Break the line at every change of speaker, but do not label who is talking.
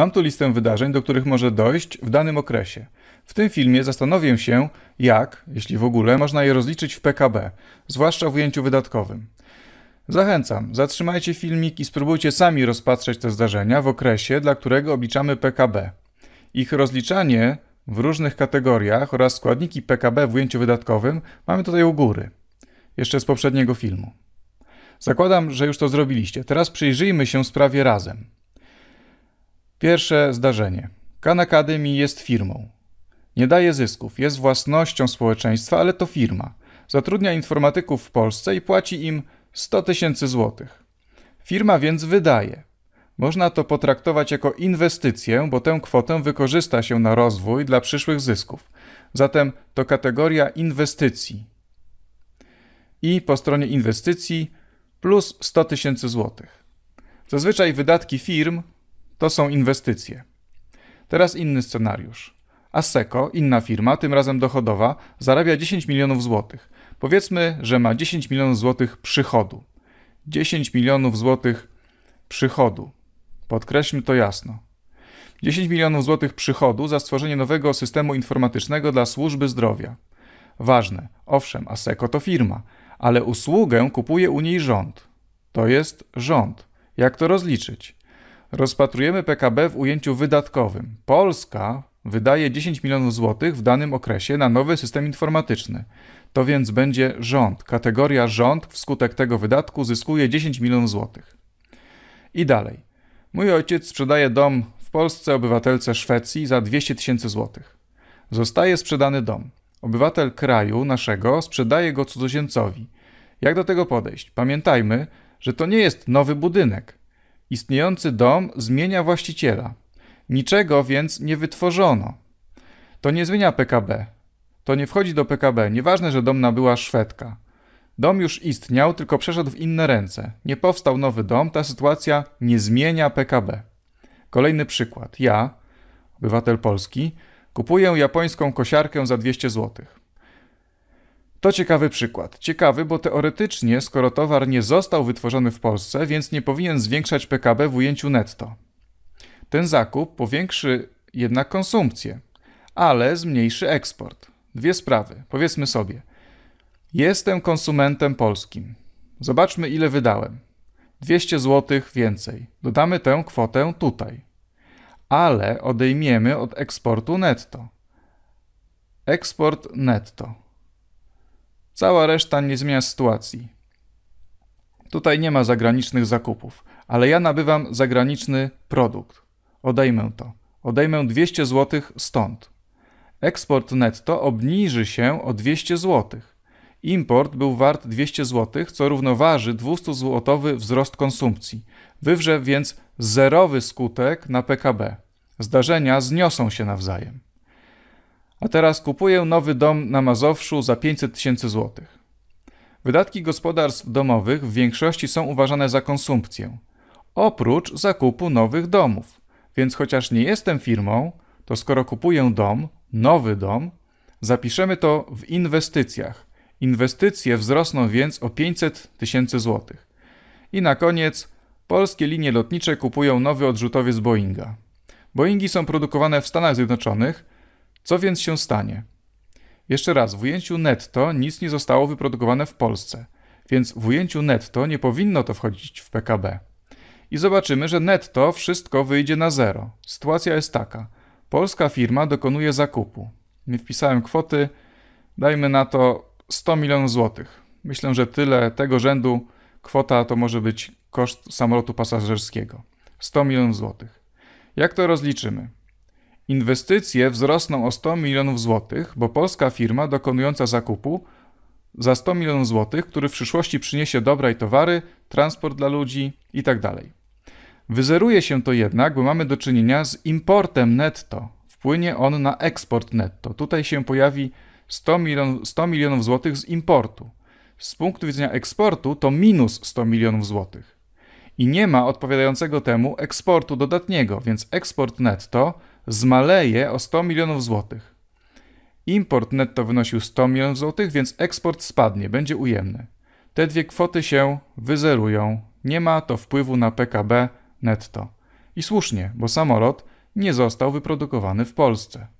Mam tu listę wydarzeń, do których może dojść w danym okresie. W tym filmie zastanowię się, jak, jeśli w ogóle, można je rozliczyć w PKB, zwłaszcza w ujęciu wydatkowym. Zachęcam, zatrzymajcie filmik i spróbujcie sami rozpatrzeć te zdarzenia w okresie, dla którego obliczamy PKB. Ich rozliczanie w różnych kategoriach oraz składniki PKB w ujęciu wydatkowym mamy tutaj u góry, jeszcze z poprzedniego filmu. Zakładam, że już to zrobiliście. Teraz przyjrzyjmy się sprawie razem. Pierwsze zdarzenie. Khan Academy jest firmą. Nie daje zysków, jest własnością społeczeństwa, ale to firma. Zatrudnia informatyków w Polsce i płaci im 100 tysięcy złotych. Firma więc wydaje. Można to potraktować jako inwestycję, bo tę kwotę wykorzysta się na rozwój dla przyszłych zysków. Zatem to kategoria inwestycji. I po stronie inwestycji plus 100 tysięcy złotych. Zazwyczaj wydatki firm to są inwestycje. Teraz inny scenariusz. ASECO, inna firma, tym razem dochodowa, zarabia 10 milionów złotych. Powiedzmy, że ma 10 milionów złotych przychodu. 10 milionów złotych przychodu. Podkreślmy to jasno. 10 milionów złotych przychodu za stworzenie nowego systemu informatycznego dla służby zdrowia. Ważne, owszem, ASECO to firma, ale usługę kupuje u niej rząd. To jest rząd. Jak to rozliczyć? rozpatrujemy PKB w ujęciu wydatkowym. Polska wydaje 10 milionów złotych w danym okresie na nowy system informatyczny. To więc będzie rząd. Kategoria rząd wskutek tego wydatku zyskuje 10 milionów złotych. I dalej. Mój ojciec sprzedaje dom w Polsce obywatelce Szwecji za 200 tysięcy złotych. Zostaje sprzedany dom. Obywatel kraju naszego sprzedaje go cudzoziemcowi. Jak do tego podejść? Pamiętajmy, że to nie jest nowy budynek. Istniejący dom zmienia właściciela. Niczego więc nie wytworzono. To nie zmienia PKB. To nie wchodzi do PKB. Nieważne, że dom nabyła Szwedka. Dom już istniał, tylko przeszedł w inne ręce. Nie powstał nowy dom, ta sytuacja nie zmienia PKB. Kolejny przykład. Ja, obywatel Polski, kupuję japońską kosiarkę za 200 zł. To ciekawy przykład. Ciekawy, bo teoretycznie, skoro towar nie został wytworzony w Polsce, więc nie powinien zwiększać PKB w ujęciu netto. Ten zakup powiększy jednak konsumpcję, ale zmniejszy eksport. Dwie sprawy. Powiedzmy sobie: Jestem konsumentem polskim. Zobaczmy, ile wydałem. 200 zł więcej. Dodamy tę kwotę tutaj. Ale odejmiemy od eksportu netto. Eksport netto Cała reszta nie zmienia sytuacji. Tutaj nie ma zagranicznych zakupów, ale ja nabywam zagraniczny produkt. Odejmę to. Odejmę 200 zł stąd. Eksport netto obniży się o 200 zł. Import był wart 200 zł, co równoważy 200 zł wzrost konsumpcji. Wywrze więc zerowy skutek na PKB. Zdarzenia zniosą się nawzajem. A teraz kupuję nowy dom na Mazowszu za 500 tysięcy złotych. Wydatki gospodarstw domowych w większości są uważane za konsumpcję, oprócz zakupu nowych domów. Więc chociaż nie jestem firmą, to skoro kupuję dom, nowy dom, zapiszemy to w inwestycjach. Inwestycje wzrosną więc o 500 tysięcy złotych. I na koniec, polskie linie lotnicze kupują nowy odrzutowiec Boeinga. Boeingi są produkowane w Stanach Zjednoczonych, co więc się stanie? Jeszcze raz, w ujęciu netto nic nie zostało wyprodukowane w Polsce, więc w ujęciu netto nie powinno to wchodzić w PKB. I zobaczymy, że netto wszystko wyjdzie na zero. Sytuacja jest taka. Polska firma dokonuje zakupu. Nie wpisałem kwoty, dajmy na to 100 milionów złotych. Myślę, że tyle tego rzędu kwota to może być koszt samolotu pasażerskiego. 100 milionów złotych. Jak to rozliczymy? Inwestycje wzrosną o 100 milionów złotych, bo polska firma dokonująca zakupu za 100 milionów złotych, który w przyszłości przyniesie dobra i towary, transport dla ludzi itd. Tak Wyzeruje się to jednak, bo mamy do czynienia z importem netto. Wpłynie on na eksport netto. Tutaj się pojawi 100, milion, 100 milionów złotych z importu. Z punktu widzenia eksportu to minus 100 milionów złotych. I nie ma odpowiadającego temu eksportu dodatniego, więc eksport netto zmaleje o 100 milionów złotych. Import netto wynosił 100 milionów złotych, więc eksport spadnie, będzie ujemny. Te dwie kwoty się wyzerują, nie ma to wpływu na PKB netto. I słusznie, bo samolot nie został wyprodukowany w Polsce.